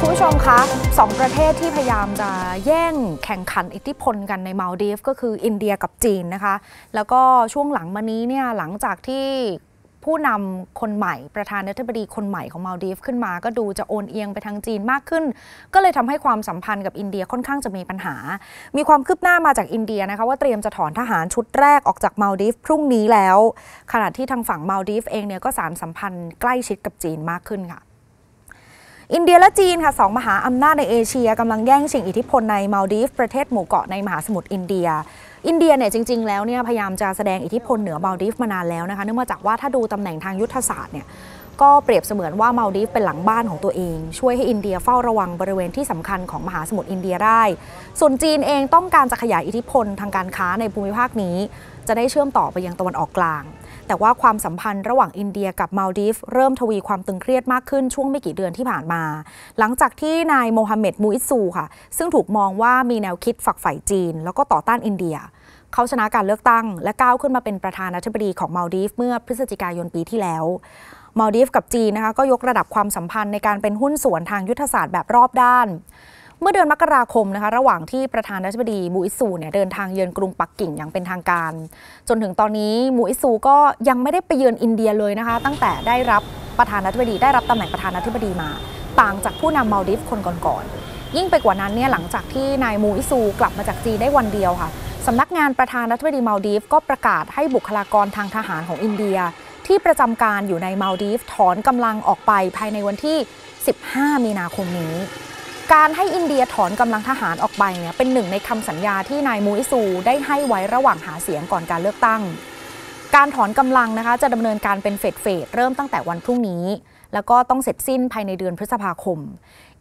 คุณผู้ชมคะสองประเทศที่พยายามจะแย่งแข่งขันอิทธิพลกันในมาลดีฟก็คืออินเดียกับจีนนะคะ แล้วก็ช่วงหลังมานี้เนี่ยหลังจากที่ผู้นำคนใหม่ประธานาธิบดีคนใหม่ของมาลดีฟขึ้นมา ก็ดูจะโอนเอียงไปทางจีนมากขึ้น ก็เลยทำให้ความสัมพันธ์กับอินเดียค่อนข้างจะมีปัญหา มีความคืบหน้ามาจากอินเดียนะคะว่าเตรียมจะถอนทหารชุดแรกออกจากมาลดีฟพรุ่งนี้แล้วขณะที่ทางฝั่งมาลดีฟเองเนี่ยก็สารสัมพันธ์ใกล้ชิดกับจีนมากขึ้นค่ะอินเดียและจีนค่ะสองมหาอำนาจในเอเชียกำลังแย่งชิงอิทธิพลในมาลดีฟประเทศหมู่เกาะในมหาสมุทรอินเดีย อินเดียเนี่ยจริงๆ แล้วเนี่ยพยายามจะแสดงอิทธิพลเหนือมาลดีฟมานานแล้วนะคะเนื่องมาจากว่าถ้าดูตำแหน่งทางยุทธศาสตร์เนี่ยก็เปรียบเสมือนว่ามาลดีฟเป็นหลังบ้านของตัวเอง ช่วยให้อินเดียเฝ้าระวังบริเวณที่สำคัญของมหาสมุทรอินเดียได้ ส่วนจีนเองต้องการจะขยายอิทธิพลทางการค้าในภูมิภาคนี้ จะได้เชื่อมต่อไปยังตะวันออกกลางแต่ว่าความสัมพันธ์ระหว่างอินเดียกับมาลดีฟเริ่มทวีความตึงเครียดมากขึ้นช่วงไม่กี่เดือนที่ผ่านมา หลังจากที่นายโมฮัมเหม็ดมูอิซู ค่ะ ซึ่งถูกมองว่ามีแนวคิดฝักใฝ่จีน แล้วก็ต่อต้านอินเดีย เขาชนะการเลือกตั้ง และก้าวขึ้นมาเป็นประธานาธิบดีของมาลดีฟเมื่อพฤศจิกายนปีที่แล้วมาลดีฟกับจีนนะคะก็ยกระดับความสัมพันธ์ในการเป็นหุ้นส่วนทางยุทธศาสตร์แบบรอบด้านเมื่อเดือนมกราคมนะคะ ระหว่างที่ประธานาธิบดี มูอิซูเนี่ยเดินทางเยือนกรุงปักกิ่งอย่างเป็นทางการ จนถึงตอนนี้มูอิซูก็ยังไม่ได้ไปเยือนอินเดียเลยนะคะตั้งแต่ได้รับประธานาธิบดีได้รับตำแหน่งประธานาธิบดีมา ต่างจากผู้นำมาลดิฟคนก่อนๆยิ่งไปกว่านั้นเนี่ยหลังจากที่นายมูอิซู กลับมาจากจีนได้วันเดียวค่ะสำนักงานประธานาธิบดีมาลดิฟก็ประกาศให้บุคลากรทางทหารของอินเดีย ที่ประจำการอยู่ในมาลดิฟถอนกำลังออกไปภายในวันที่ 15 มีนาคมนี้การให้อินเดียถอนกำลังทหารออกไปเนี่ยเป็นหนึ่งในคำสัญญาที่นายมูอิสู ได้ให้ไว้ระหว่างหาเสียงก่อนการเลือกตั้ง การถอนกำลังนะคะจะดำเนินการเป็นเฟดเฟดเริ่มตั้งแต่วันพรุ่งนี้แล้วก็ต้องเสร็จสิ้นภายในเดือนพฤษภาคม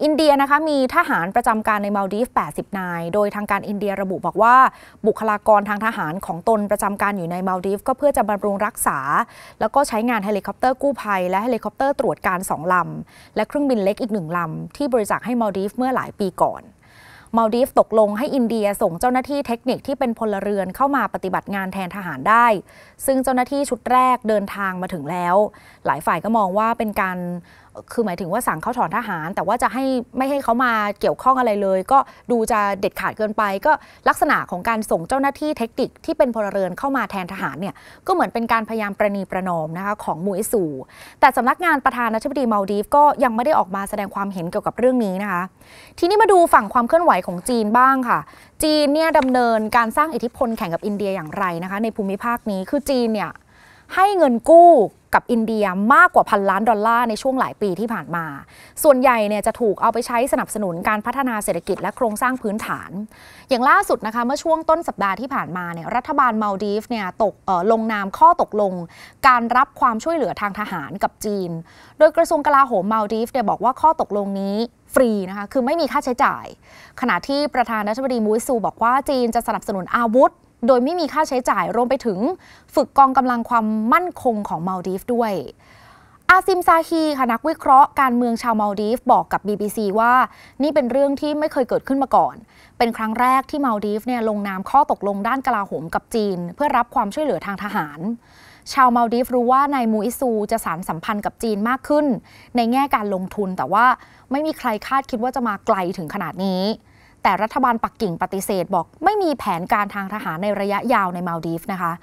อินเดียนะคะ มีทหารประจำการในมาลดีฟ80 นาย โดยทางการอินเดียระบุบอกว่าบุคลากรทางทหารของตนประจำการอยู่ในมาลดีฟก็เพื่อจะบำรุงรักษา แล้วก็ใช้งานเฮลิคอปเตอร์กู้ภัยและเฮลิคอปเตอร์ตรวจการ 2ลำและเครื่องบินเล็กอีกหนึ่งลำที่บริจาคให้มาลดีฟเมื่อหลายปีก่อนมาลดีฟตกลงให้อินเดียส่งเจ้าหน้าที่เทคนิคที่เป็นพลเรือนเข้ามาปฏิบัติงานแทนทหารได้ ซึ่งเจ้าหน้าที่ชุดแรกเดินทางมาถึงแล้ว หลายฝ่ายก็มองว่าเป็นการคือหมายถึงว่าสั่งเขาถอนทหาร แต่ว่าจะให้ไม่ให้เขามาเกี่ยวข้องอะไรเลย ก็ดูจะเด็ดขาดเกินไป ก็ลักษณะของการส่งเจ้าหน้าที่เทคนิค ที่เป็นพลเรือนเข้ามาแทนทหารเนี่ยก็เหมือนเป็นการพยายามประนีประนอมนะคะของมูอิสูแต่สำนักงานประธานาธิบดีมาลดีฟก็ยังไม่ได้ออกมาแสดงความเห็นเกี่ยวกับเรื่องนี้นะคะ ทีนี้มาดูฝั่งความเคลื่อนไหวของจีนบ้างค่ะ จีนเนี่ยดำเนินการสร้างอิทธิพลแข่งกับอินเดียอย่างไรนะคะ ในภูมิภาคนี้คือจีนเนี่ยให้เงินกู้กับอินเดียมากกว่าพันล้านดอลลาร์ในช่วงหลายปีที่ผ่านมา ส่วนใหญ่เนี่ยจะถูกเอาไปใช้สนับสนุนการพัฒนาเศรษฐกิจและโครงสร้างพื้นฐาน อย่างล่าสุดนะคะเมื่อช่วงต้นสัปดาห์ที่ผ่านมาเนี่ยรัฐบาลมาลดีฟเนี่ยตกลงนามข้อตกลง การรับความช่วยเหลือทางทหารกับจีน โดยกระทรวงกลาโหมมาลดีฟเนี่ยบอกว่าข้อตกลงนี้ฟรีนะคะคือไม่มีค่าใช้จ่าย ขณะที่ประธานรัฐบดีมูอซู บอกว่าจีน จะสนับสนุนอาวุธโดยไม่มีค่าใช้จ่ายรวมไปถึงฝึกกองกำลังความมั่นคงของมาลดีฟด้วย อาซิมซาฮีค่ะนักวิเคราะห์การเมืองชาวมาลดีฟบอกกับ BBC ว่านี่เป็นเรื่องที่ไม่เคยเกิดขึ้นมาก่อน เป็นครั้งแรกที่มาลดีฟเนี่ยลงนามข้อตกลงด้านกลาโหมกับจีน เพื่อรับความช่วยเหลือทางทหาร ชาวมาลดีฟรู้ว่านายมูอิซู จะสารสัมพันธ์กับจีนมากขึ้น ในแง่การลงทุน แต่ว่าไม่มีใครคาดคิดว่าจะมาไกลถึงขนาดนี้แต่รัฐบาลปักกิ่งปฏิเสธบอกไม่มีแผนการทางทหารในระยะยาวในมาลดีฟนะคะ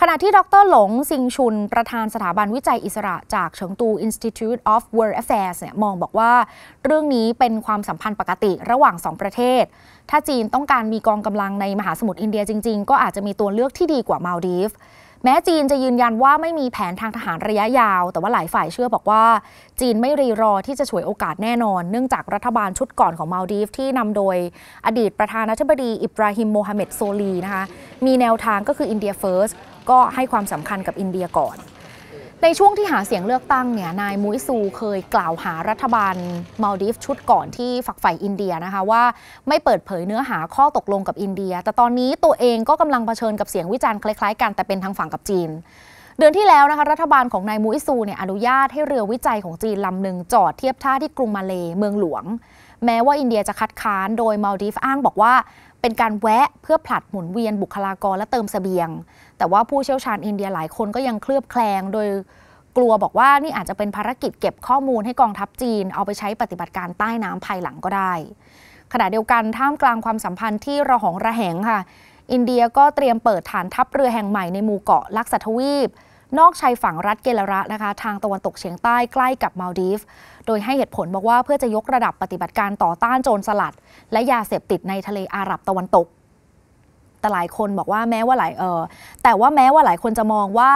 ขณะที่ดรหลงซิงชุนประธานสถาบันวิจัยอิสระจากเฉิงตู Institute of World Affairs เนี่ยมองบอกว่าเรื่องนี้เป็นความสัมพันธ์ปกติระหว่าง 2 ประเทศ ถ้าจีนต้องการมีกองกำลังในมหาสมุทรอินเดียจริงๆ ก็อาจจะมีตัวเลือกที่ดีกว่ามาลดีฟแม้จีนจะยืนยันว่าไม่มีแผนทางทหารระยะยาว แต่ว่าหลายฝ่ายเชื่อบอกว่าจีนไม่รีรอที่จะฉวยโอกาสแน่นอน เนื่องจากรัฐบาลชุดก่อนของมาลดีฟที่นำโดยอดีตประธานาธิบดี อิบราฮิมโมฮัมเหม็ดโซลี นะคะ มีแนวทางก็คืออินเดียเฟิร์สก็ให้ความสำคัญกับอินเดียก่อนในช่วงที่หาเสียงเลือกตั้งเนี่ยนายมุยซูเคยกล่าวหารัฐบาลมาลดีฟชุดก่อนที่ฝักใฝ่อินเดียนะคะว่าไม่เปิดเผยเนื้อหาข้อตกลงกับอินเดีย แต่ตอนนี้ตัวเองก็กำลังเผชิญกับเสียงวิจารณ์คล้ายๆกันแต่เป็นทางฝั่งกับจีน เดือนที่แล้วนะคะรัฐบาลของนายมุยซูเนี่ยอนุญาตให้เรือวิจัยของจีนลำหนึ่งจอดเทียบท่าที่กรุงมาเลเมืองหลวงแม้ว่าอินเดียจะคัดค้านโดยมาลดีฟอ้างบอกว่าเป็นการแวะเพื่อผลัดหมุนเวียนบุคลากรและเติมสเสบียง แต่ว่าผู้เชี่ยวชาญอินเดียหลายคนก็ยังเคลือบแคลง โดยกลัวบอกว่านี่อาจจะเป็นภารกิจเก็บข้อมูลให้กองทัพจีนเอาไปใช้ปฏิบัติการใต้น้ำภายหลังก็ได้ ขณะเดียวกันท่ามกลางความสัมพันธ์ที่ระหองระแหงค่ะ อินเดียก็เตรียมเปิดฐานทัพเรือแห่งใหม่ในหมู่เกาะลักษทวีปนอกชายฝั่งรัฐเกลระนะคะ ทางตะวันตกเฉียงใต้ใกล้กับมาลดีฟ โดยให้เหตุผลบอกว่าเพื่อจะยกระดับปฏิบัติการต่อต้านโจรสลัด และยาเสพติดในทะเลอาหรับตะวันตก แต่หลายคนบอกว่าแม้ว่าหลายเออแต่ว่าแม้ว่าหลายคนจะมองว่า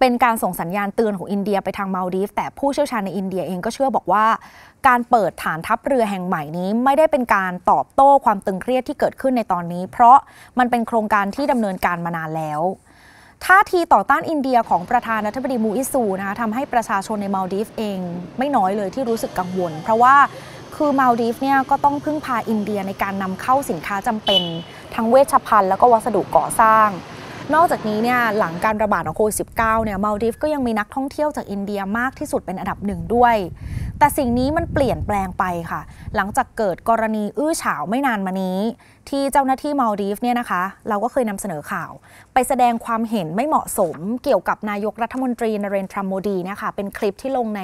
เป็นการส่งสัญญาณเตือนของอินเดียไปทางมาลดีฟแต่ผู้เชี่ยวชาญในอินเดียเองก็เชื่อบอกว่า การเปิดฐานทัพเรือแห่งใหม่นี้ไม่ได้เป็นการตอบโต้ความตึงเครียดที่เกิดขึ้นในตอนนี้ เพราะมันเป็นโครงการที่ดำเนินการมานานแล้วท่าทีต่อต้านอินเดียของประธานาธิบดีมูอิสูนะคะทำให้ประชาชนในมาลดีฟเองไม่น้อยเลยที่รู้สึกกังวล เพราะว่าคือมาลดีฟเนี่ยก็ต้องพึ่งพาอินเดียในการนำเข้าสินค้าจำเป็น ทั้งเวชภัณฑ์แล้วก็วัสดุก่อสร้างนอกจากนี้เนี่ยหลังการระบาดของโควิดสิเนี่ยมาลดิฟก็ยังมีนักท่องเที่ยวจากอินเดียมากที่สุดเป็นอันดับหนึ่งด้วย แต่สิ่งนี้มันเปลี่ยนแปลงไปค่ะ หลังจากเกิดกรณีอื้อฉาวไม่นานมานี้ ที่เจ้าหน้าที่มาลดิฟเนี่ยนะคะเราก็เคยนำเสนอข่าว ไปแสดงความเห็นไม่เหมาะสมเกี่ยวกับนายกรัฐมนตรีนเรนทรัมโมดีนะคะเป็นคลิปที่ลงใน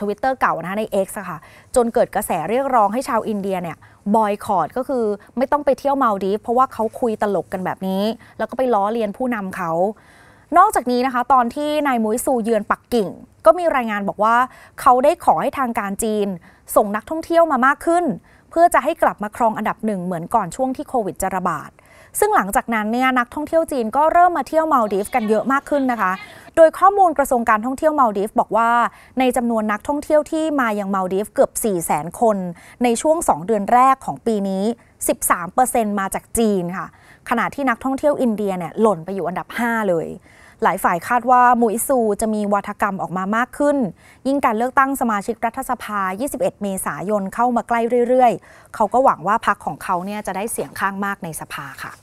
ทวิตเตอร์เก่านะคะใน X ค่ะจนเกิดกระแสเรียกร้องให้ชาวอินเดียเนี่ยบอยคอร์ดก็คือไม่ต้องไปเที่ยวมาลดีฟ เพราะว่าเขาคุยตลกกันแบบนี้ แล้วก็ไปล้อเลียนผู้นำเขา นอกจากนี้นะคะ ตอนที่นายมุ้ยซูเยือนปักกิ่ง ก็มีรายงานบอกว่า เขาได้ขอให้ทางการจีน ส่งนักท่องเที่ยวมามากขึ้น เพื่อจะให้กลับมาครองอันดับหนึ่งเหมือนก่อนช่วงที่โควิดจะระบาด ซึ่งหลังจากนั้นเนี่ยนักท่องเที่ยวจีน ก็เริ่มมาเที่ยวมาลดีฟกันเยอะมากขึ้นนะคะโดยข้อมูลกระทรวงการท่องเที่ยวมาลดีฟบอกว่าในจำนวนนักท่องเที่ยวที่มาอย่างมาลดีฟเกือบ4ี0 0 0 0 คนในช่วง 2 เดือนแรกของปีนี้ 13%มาจากจีนค่ะ ขณะที่นักท่องเที่ยวอินเดียเนี่ยหล่นไปอยู่อันดับ 5 เลย หลายฝ่ายคาดว่ามูอิซูจะมีวัฒกรรมออกมามากขึ้น ยิ่งการเลือกตั้งสมาชิกรัฐสภา 21 เมษายนเข้ามาใกล้เรื่อย ๆ เขาก็หวังว่าพรรคของเขาเนี่ยจะได้เสียงข้างมากในสภาค่ะ